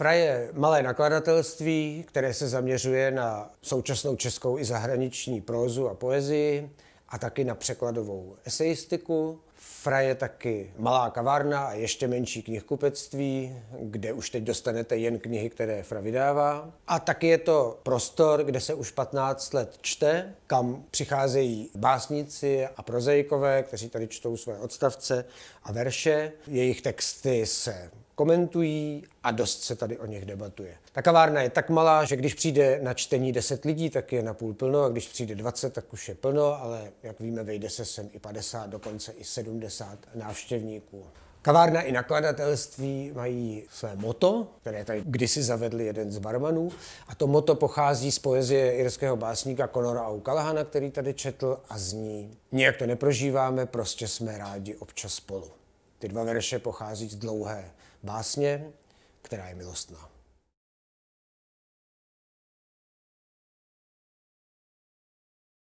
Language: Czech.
FRA je malé nakladatelství, které se zaměřuje na současnou českou i zahraniční prózu a poezii a taky na překladovou eseistiku. FRA je taky malá kavárna a ještě menší knihkupectví, kde už teď dostanete jen knihy, které FRA vydává. A taky je to prostor, kde se už 15 let čte, kam přicházejí básníci a prozaikové, kteří tady čtou své odstavce a verše. Jejich texty se komentují a dost se tady o nich debatuje. Ta kavárna je tak malá, že když přijde na čtení 10 lidí, tak je půl plno a když přijde 20, tak už je plno, ale jak víme, vejde se sem i 50, dokonce i 70 návštěvníků. Kavárna i nakladatelství mají své moto, které tady kdysi zavedl jeden z barmanů. A to moto pochází z poezie irského básníka Conora O'Callahana, který tady četl a zní Nijak to neprožíváme, prostě jsme rádi občas spolu. Ty dva verše pochází z dlouhé básně, která je milostná.